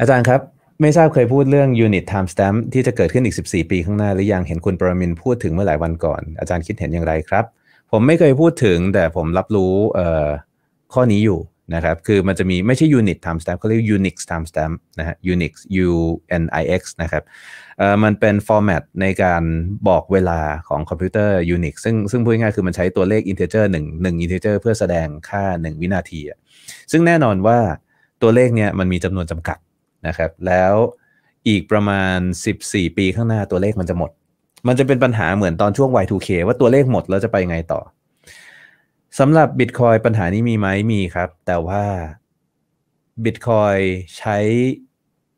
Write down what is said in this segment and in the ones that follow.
อาจารย์ครับ ไม่ทราบเคยพูดเรื่อง unit time stamp ที่จะเกิดขึ้นอีก 14 ปีข้างหน้าหรือยังเห็นคุณปรมินพูดถึงเมื่อหลายวันก่อน อาจารย์คิดเห็นอย่างไรครับ ผมไม่เคยพูดถึงแต่ผมรับรู้ข้อนี้อยู่นะครับคือมันจะมีไม่ใช่ unit time stamp เขาเรียก unix time stamp นะฮะ unix u n i x นะครับมันเป็นฟอร์แมตในการบอกเวลาของคอมพิวเตอร์ unix ซึ่งซึ่งพูดง่ายคือมันใช้ตัวเลข integer 1 1 integer เพื่อแสดงค่า 1 วินาทีซึ่งแน่นอนว่าตัวเลขเนี่ยมันมีจำนวนจำกัดนะครับแล้วอีกประมาณ 14 ปีข้างหน้าตัวเลขมันจะหมด มันจะเป็นปัญหาเหมือนตอนช่วง Y2K ว่าตัวเลขหมดแล้วจะไปไงต่อสำหรับ Bitcoin ปัญหานี้มีไหมมีครับ แต่ว่า Bitcoin ใช้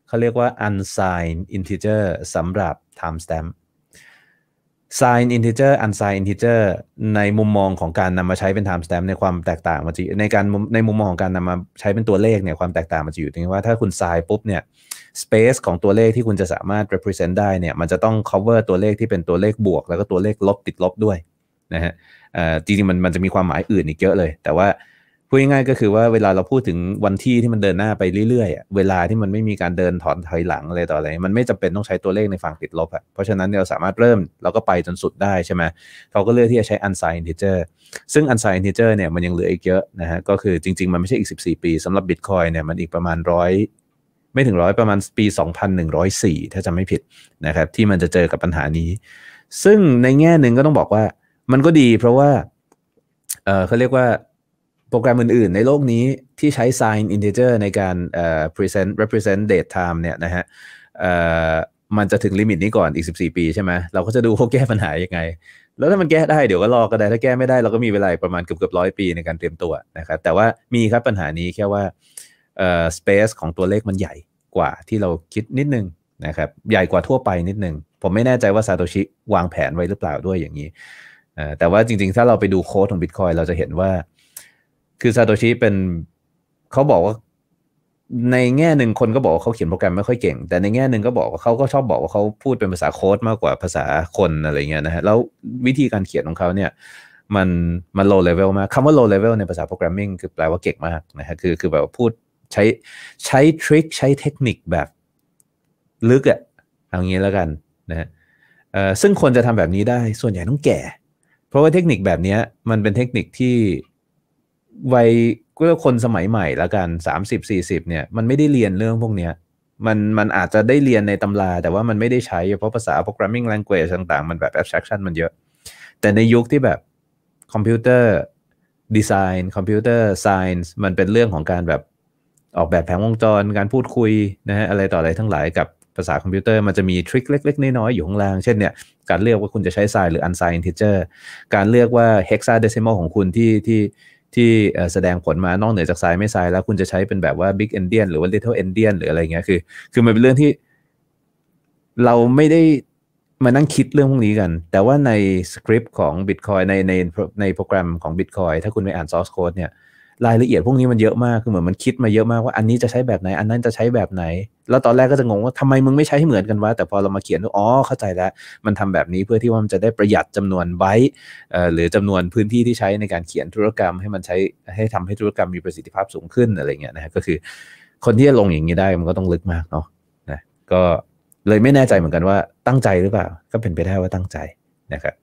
เขาเรียกว่า unsigned integer สำหรับ timestamp sign integer unsigned integer ในมุมมองของการนำมาใช้เป็น timestamp ในความแตกต่างมันจะในการในมุมมองของการนำมาใช้เป็นตัวเลขเนี่ยความแตกต่างมันจะอยู่ตรงที่ว่าถ้าคุณ sign ปุ๊บ เนี่ย space ของตัวเลขที่คุณจะสามารถ represent ได้เนี่ย มันจะต้อง cover ตัวเลขที่เป็นตัวเลขบวกแล้วก็ตัวเลขลบติดลบด้วยนะฮะจริงๆมันมันจะมีความหมายอื่นอีกเยอะเลยแต่ว่าพูดง่ายๆก็คือว่าเวลาเราพูดถึงวันที่ที่มันเดินหน้าไปเรื่อยๆ เวลาที่มันไม่มีการเดินถอนถอยหลังอะไรต่ออะไรมันไม่จำเป็นต้องใช้ตัวเลขในฝั่งติดลบอะเพราะฉะนั้นเราสามารถเริ่มแล้วก็ไปจนสุดได้ใช่ไหมเขาก็เลือกที่จะใช้ unsigned integer ซึ่ง unsigned integer เนี่ยมันยังเหลืออีกเยอะนะฮะก็คือจริง ๆ มันไม่ใช่อีก 14 ปี สำหรับ Bitcoin เนี่ยมันอีกประมาณร้อยไม่ถึงร้อยประมาณปี 2104ถ้าจำไม่ผิดนะครับที่มันจะเจอกับปัญหานี้ ซึ่งในแง่หนึ่งก็ต้องบอกว่ามันก็ดีเพราะว่าเออเขาเรียกว่าโปรแกรมอื่นๆ ในโลกนี้ที่ใช้ sign integer ในการ present represent date time เนี่ยนะฮะมันจะถึงลิมิตนี้ก่อน อีก 14 ปี ใช่ไหม เราก็จะดูเขาแก้ปัญหายังไง แล้วถ้ามันแก้ได้ เดี๋ยวก็รอก็ได้ ถ้าแก้ไม่ได้เราก็มีเวลาประมาณเกือบเกือบร้อยปีในการเตรียมตัวนะครับ แต่ว่ามีครับปัญหานี้แค่ว่าเอ่อ space ของตัวเลขมันใหญ่กว่าที่เราคิดนิดนึงนะครับ ใหญ่กว่าทั่วไปนิดนึง ผมไม่แน่ใจว่าซาโตชิวางแผนไว้หรือเปล่าด้วยอย่างนี้ แต่ว่าจริงๆถ้าเราไปดูโค้ดของ Bitcoin เราจะเห็นว่าคือซาโตชิเป็นเขาบอกว่าในแง่หนึ่งคนก็บอกว่าเขาเขียนโปรแกรมไม่ค่อยเก่ง แต่ในแง่หนึ่งก็บอกว่าเขาก็ชอบบอกว่าเขาพูดเป็นภาษาโค้ดมากกว่าภาษาคนอะไรเงี้ยนะฮะแล้ววิธีการเขียนของเขาเนี่ย มันมันโลเลเวลมากคำว่าโลเลเวลในภาษาโปรแกรมมิ่งคือแปลว่าเก่งมากนะฮะ คือคือแบบพูดใช้ใช้ทริคใช้เทคนิคแบบลึกอะเอางี้แล้วกันนะฮะซึ่งคนจะทำแบบนี้ได้ส่วนใหญ่ต้องแก่ เพราะว่าเทคนิคแบบนี้มันเป็นเทคนิคที่วัยก็คนสมัยใหม่ละกันสามสิบสี่สิบเนี่ยมันไม่ได้เรียนเรื่องพวกเนี้ยมันมันอาจจะได้เรียนในตำราแต่ว่ามันไม่ได้ใช้เพราะภาษาโปรแกรมมิ่งแลงเก a ต่างๆ มันแบบแอบสแตร t i o มันเยอะ แต่ในยุคที่แบบคอมพิวเตอร์ดีไซน์คอมพิวเตอร์ไซน์มันเป็นเรื่องของการแบบออกแบบแผงวงจร การพูดคุยนะฮะอะไรต่ออะไรทั้งหลายกับภาษาคอมพิวเตอร์ มันจะมีทริคเล็กๆ น้อยๆอยู่ข้างล่าง เช่นเนี่ยการเลือกว่าคุณจะใช้ไซน์หรืออันไซน์อินทิเจอร์การเลือกว่าเฮกซาเดซิมอลของคุณที่ที่ที่แสดงผลมานอกเหนือจากทรายไม่ทรายแล้วคุณจะใช้เป็นแบบว่า Big e n d i a n หรือว่า Little e n d i a n หรืออะไรเงี้ยคือ คือ มันเป็นเรื่องที่ เราไม่ได้มานั่งคิดเรื่องพวกนี้กัน แต่ว่าในสคริปต์ของ Bitcoin ในในในโปรแกรมของ Bitcoin ถ้าคุณไปอ่าน source code เนี่ยรายละเอียดพวกนี้มันเยอะมาก คือเหมือนมันคิดมาเยอะมากว่าอันนี้จะใช้แบบไหนอันนั้นจะใช้แบบไหนแล้วตอนแรกก็จะงงว่าทำไมมึงไม่ใช้เหมือนกันวะแต่พอเรามาเขียนอ๋อเข้าใจแล้ว มันทำแบบนี้เพื่อที่ว่ามันจะได้ประหยัดจำนวนไบต์หรือจำนวนพื้นที่ที่ใช้ในการเขียนธุรกรรม ให้มันใช้ให้ทำให้ธุรกรรมมีประสิทธิภาพสูงขึ้นอะไรเงี้ยนะก็คือคนที่จะลงอย่างนี้ได้ มันก็ต้องลึกมากเนาะนะ ก็เลยไม่แน่ใจเหมือนกันว่าตั้งใจหรือเปล่า ก็เป็นไปได้ว่าตั้งใจนะครับ